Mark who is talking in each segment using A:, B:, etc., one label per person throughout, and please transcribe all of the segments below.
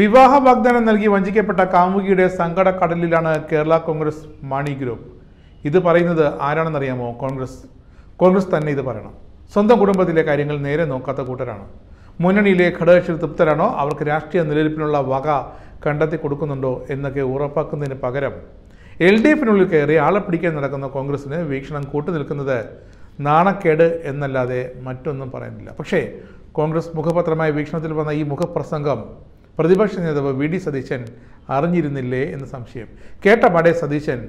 A: വിവാഹ വാഗ്ദാനം നൽകി വഞ്ചിക്കപ്പെട്ട കാമുകിയുടെ കടലിലാണ് കേരള കോൺഗ്രസ് മണി ഗ്രൂപ്പ് ഇത് പറയുന്നത് ആരാണെന്നറിയാമോ കോൺഗ്രസ് കോൺഗ്രസ് തന്നെ ഇത് പറയണം സ്വന്തം കുടുംബത്തിലെ കാര്യങ്ങൾ നേരെ നോക്കാത്ത കൂട്ടരാണ് മുന്നണിയിലെ ഘടകക്ഷി തൃപ്തരാണോ അവർക്ക് രാഷ്ട്രീയ നിലനിൽപ്പിനുള്ള വക കണ്ടെത്തി കൊടുക്കുന്നുണ്ടോ എന്നൊക്കെ ഉറപ്പാക്കുന്നതിന് പകരം എൽ ഡി എഫിനുള്ളിൽ കയറി ആളെ പിടിക്കാൻ നടക്കുന്ന കോൺഗ്രസിന് വീക്ഷണം കൂട്ടുനിൽക്കുന്നത് നാണക്കേട് എന്നല്ലാതെ മറ്റൊന്നും പറയുന്നില്ല പക്ഷേ കോൺഗ്രസ് മുഖപത്രമായ വീക്ഷണത്തിൽ വന്ന ഈ മുഖപ്രസംഗം പ്രതിപക്ഷ നേതാവ് വി ഡി സതീശൻ അറിഞ്ഞിരുന്നില്ലേ എന്ന സംശയം കേട്ട പാടെ സതീശൻ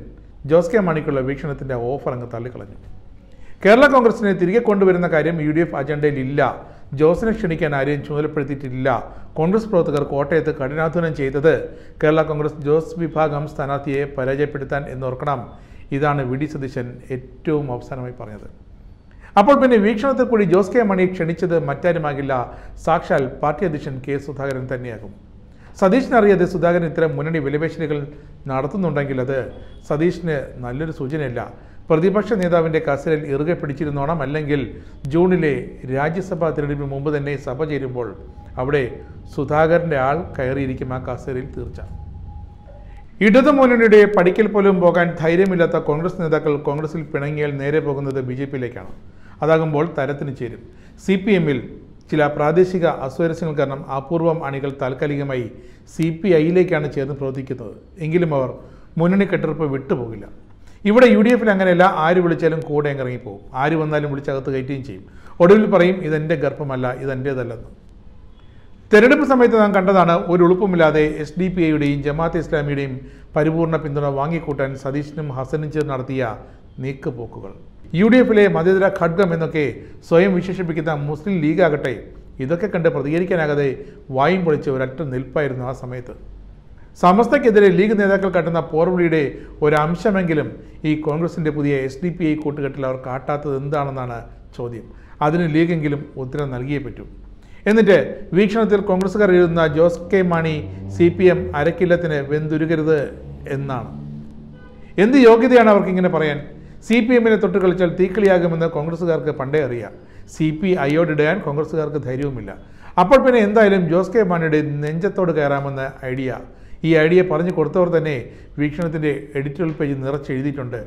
A: ജോസ് കെ മാണിക്കുള്ള വീക്ഷണത്തിൻ്റെ ഓഫർ അങ്ങ് തള്ളിക്കളഞ്ഞു കേരള കോൺഗ്രസിനെ തിരികെ കൊണ്ടുവരുന്ന കാര്യം യു ഡി എഫ് അജണ്ടയിലില്ല ജോസിനെ ക്ഷണിക്കാൻ ആരെയും ചുമതലപ്പെടുത്തിയിട്ടില്ല കോൺഗ്രസ് പ്രവർത്തകർ കോട്ടയത്ത് കഠിനാധ്വാനം ചെയ്തത് കേരള കോൺഗ്രസ് ജോസ് വിഭാഗം സ്ഥാനാർത്ഥിയെ പരാജയപ്പെടുത്താൻ എന്നോർക്കണം ഇതാണ് വി ഡി സതീശൻ ഏറ്റവും അവസാനമായി പറഞ്ഞത് അപ്പോൾ പിന്നെ വീക്ഷണത്തിൽ കൂടി ജോസ് കെ മണി ക്ഷണിച്ചത് മറ്റാരുമാകില്ല സാക്ഷാൽ പാർട്ടി അധ്യക്ഷൻ കെ സുധാകരൻ തന്നെയാകും സതീഷിനറിയാതെ സുധാകരൻ ഇത്തരം മുന്നണി വിലപേശലുകൾ നടത്തുന്നുണ്ടെങ്കിൽ അത് സതീഷിന് നല്ലൊരു സൂചനയല്ല പ്രതിപക്ഷ നേതാവിൻ്റെ കസലിൽ ഇറുകെ പിടിച്ചിരുന്നോണം അല്ലെങ്കിൽ ജൂണിലെ രാജ്യസഭാ തിരഞ്ഞെടുപ്പിന് മുമ്പ് തന്നെ സഭ ചേരുമ്പോൾ അവിടെ സുധാകരൻ്റെ ആൾ കയറിയിരിക്കും ആ കസലിൽ തീർച്ച ഇടതു മുന്നണിയുടെ പടിക്കൽ പോലും പോകാൻ ധൈര്യമില്ലാത്ത കോൺഗ്രസ് നേതാക്കൾ കോൺഗ്രസിൽ പിണങ്ങിയാൽ നേരെ പോകുന്നത് ബി ജെ പിയിലേക്കാണ് അതാകുമ്പോൾ തരത്തിന് ചേരും സി പി എമ്മിൽ ചില പ്രാദേശിക അസ്വരസ്യങ്ങൾ കാരണം അപൂർവം അണികൾ താൽക്കാലികമായി സി പി ഐയിലേക്കാണ് ചേർന്ന് പ്രവർത്തിക്കുന്നത് എങ്കിലും അവർ മുന്നണി കെട്ടിറപ്പ് വിട്ടുപോകില്ല ഇവിടെ യു ഡി എഫിൽ അങ്ങനെയല്ല ആര് വിളിച്ചാലും കൂടെ ഇറങ്ങിപ്പോകും ആര് വന്നാലും വിളിച്ചകത്ത് കയറ്റുകയും ചെയ്യും ഒടുവിൽ പറയും ഇതെൻ്റെ ഗർഭമല്ല ഇതെൻ്റേതല്ലെന്ന് തെരഞ്ഞെടുപ്പ് സമയത്ത് നാം കണ്ടതാണ് ഒരു ഉളുപ്പുമില്ലാതെ എസ് ഡി പി ഐയുടെയും ജമാഅത്ത് ഇസ്ലാമിയുടെയും പരിപൂർണ പിന്തുണ വാങ്ങിക്കൂട്ടാൻ സതീഷിനും ഹസനും ചേർന്ന് നടത്തിയ നീക്കുപോക്കുകൾ യു ഡി എഫിലെ മതേതര ഖഡ്ഗം എന്നൊക്കെ സ്വയം വിശേഷിപ്പിക്കുന്ന മുസ്ലിം ആകട്ടെ ഇതൊക്കെ കണ്ട് പ്രതികരിക്കാനാകാതെ വായും പൊളിച്ച് ഒരൊറ്റ നിൽപ്പായിരുന്നു ആ സമയത്ത് സമസ്തയ്ക്കെതിരെ ലീഗ് നേതാക്കൾ കാട്ടുന്ന പോർവിളിയുടെ ഒരംശമെങ്കിലും ഈ കോൺഗ്രസിൻ്റെ പുതിയ എസ് ഡി പി ഐ കൂട്ടുകെട്ടിൽ അവർ കാട്ടാത്തത് എന്താണെന്നാണ് ചോദ്യം അതിന് ലീഗെങ്കിലും ഉത്തരം നൽകിയേ പറ്റൂ എന്നിട്ട് വീക്ഷണത്തിൽ കോൺഗ്രസ്സുകാർ എഴുതുന്ന Jose K Mani C P M അരക്കില്ലത്തിന് വെന്തുരുകരുത് എന്നാണ് എന്ത് യോഗ്യതയാണ് അവർക്ക് ഇങ്ങനെ പറയാൻ സി പി എമ്മിനെ തൊട്ട് കളിച്ചാൽ തീക്കിളിയാകുമെന്ന് കോൺഗ്രസ്സുകാർക്ക് പണ്ടേ അറിയാം സി പി ഐയോട് ഇടയാൻ കോൺഗ്രസ്സുകാർക്ക് ധൈര്യവുമില്ല അപ്പോൾ പിന്നെ എന്തായാലും ജോസ് കെ മാണിയുടെ നെഞ്ചത്തോട് കയറാമെന്ന ഐഡിയ ഈ ഐഡിയ പറഞ്ഞു കൊടുത്തവർ തന്നെ വീക്ഷണത്തിൻ്റെ എഡിറ്റോറിയൽ പേജ് നിറച്ചെഴുതിയിട്ടുണ്ട്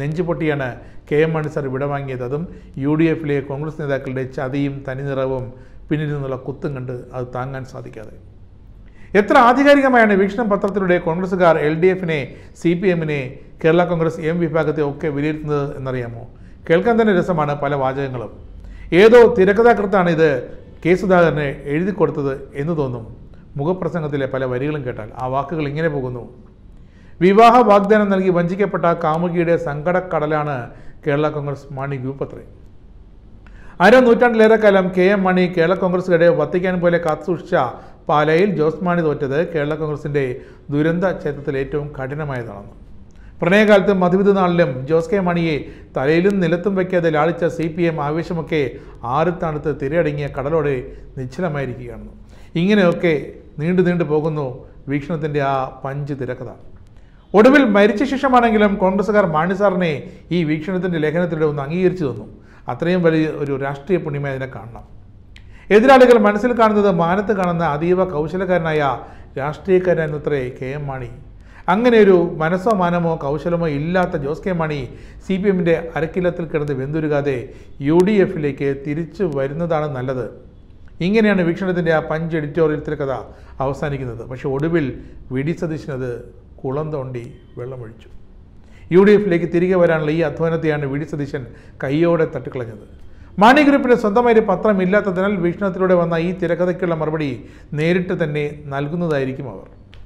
A: നെഞ്ചുപൊട്ടിയാണ് കെ എം മാണി സാർ വിടവാങ്ങിയത് അതും യു ഡി എഫിലെ കോൺഗ്രസ് നേതാക്കളുടെ ചതിയും തനിനിറവും പിന്നിൽ നിന്നുള്ള കുത്തും കണ്ട് അത് താങ്ങാൻ സാധിക്കാതെ എത്ര ആധികാരികമായാണ് വീക്ഷണം പത്രത്തിലൂടെ കോൺഗ്രസ്സുകാർ എൽ ഡി എഫിനെ സി പി എമ്മിനെ കേരള കോൺഗ്രസ് എം വിഭാഗത്തെ ഒക്കെ വിലയിരുത്തുന്നത് എന്നറിയാമോ കേൾക്കാൻ തന്നെ രസമാണ് പല വാചകങ്ങളും ഏതോ തിരക്കഥാകൃത്താണ് ഇത് കെ സുധാകരനെ എഴുതി കൊടുത്തത് എന്ന് തോന്നും മുഖപ്രസംഗത്തിലെ പല വരികളും കേട്ടാൽ ആ വാക്കുകൾ ഇങ്ങനെ പോകുന്നു വിവാഹ വാഗ്ദാനം നൽകി വഞ്ചിക്കപ്പെട്ട കാമുകിയുടെ സങ്കടക്കടലാണ് കേരള കോൺഗ്രസ് മാണി ഗ്രൂപ്പ് അത്രേ അര നൂറ്റാണ്ടിലേറെ കാലം കെ എം മണി കേരള കോൺഗ്രസുകാരെ വത്തിക്കാൻ പോലെ കാത്തുസൂക്ഷിച്ച പാലയിൽ ജോസ് മാണി തോറ്റത് കേരള കോൺഗ്രസിൻ്റെ ദുരന്ത ചരിത്രത്തിൽ ഏറ്റവും കഠിനമായതാണെന്ന് പ്രണയകാലത്തും മധുവിത നാളിലും ജോസ് കെ മണിയെ തലയിലും നിലത്തും വയ്ക്കാതെ ലാളിച്ച സി പി എം ആവേശമൊക്കെ ആറുത്താണത്ത് തിരയടങ്ങിയ കടലോടെ നിശ്ചലമായിരിക്കുകയാണ് ഇങ്ങനെയൊക്കെ നീണ്ടു നീണ്ടു പോകുന്നു വീക്ഷണത്തിൻ്റെ ആ പഞ്ച് തിരക്കഥ ഒടുവിൽ മരിച്ച ശേഷമാണെങ്കിലും കോൺഗ്രസ്സുകാർ മാണി സാറിനെ ഈ വീക്ഷണത്തിൻ്റെ ലേഖനത്തിലൂടെ ഒന്ന് അംഗീകരിച്ചു തന്നു അത്രയും വലിയ ഒരു രാഷ്ട്രീയ പുണ്യമേ അതിനെ കാണണം എതിരാളികൾ മനസ്സിൽ കാണുന്നത് മാനത്ത് കാണുന്ന അതീവ കൗശലക്കാരനായ അത്രേ കെ എം മാണി അങ്ങനെ ഒരു മനസ്സോ മാനമോ കൗശലമോ ഇല്ലാത്ത Jose K Mani C P എമ്മിൻ്റെ അരക്കില്ലത്തിൽ കിടന്ന് വെന്തുരുകാതെ യു ഡി എഫിലേക്ക് തിരിച്ചു വരുന്നതാണ് നല്ലത് ഇങ്ങനെയാണ് വീക്ഷണത്തിൻ്റെ ആ പഞ്ച് എഡിറ്റോറിയത്തിലെ കഥ അവസാനിക്കുന്നത് പക്ഷെ ഒടുവിൽ വി ഡി സതീശനത് കുളം തോണ്ടി വെള്ളമൊഴിച്ചു യു ഡി എഫിലേക്ക് തിരികെ വരാനുള്ള ഈ അധ്വാനത്തെയാണ് വി ഡി സതീശൻ കയ്യോടെ തട്ടിക്കളഞ്ഞത് മാണി ഗ്രൂപ്പിന് സ്വന്തമായൊരു പത്രം ഇല്ലാത്തതിനാൽ വീക്ഷണത്തിലൂടെ വന്ന ഈ തിരക്കഥയ്ക്കുള്ള മറുപടി നേരിട്ട് തന്നെ നൽകുന്നതായിരിക്കും അവർ